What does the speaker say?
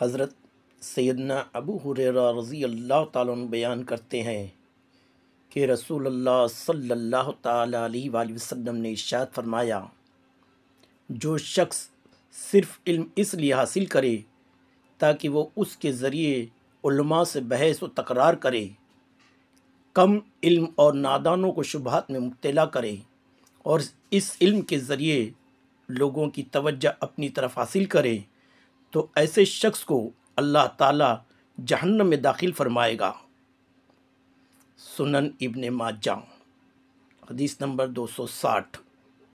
हज़रत सैदना अबू हुर रज़ी अल्लाह तुम बयान करते हैं कि रसूल अल्लाह सल्लल्लाहु अलैहि ने इशात फरमाया जो शख्स सिर्फ़ इल्म इसलिए हासिल करे ताकि वो उसके ज़रिए से बहस व तकरार करे कम इल्म और नादानों को शुभात में मुबला करे और इस इल्म के ज़रिए लोगों की तवज्जा अपनी तरफ हासिल करे तो ऐसे शख्स को अल्लाह ताला जहन्नम में दाखिल फरमाएगा सुनन इब्ने माजा हदीस नंबर 260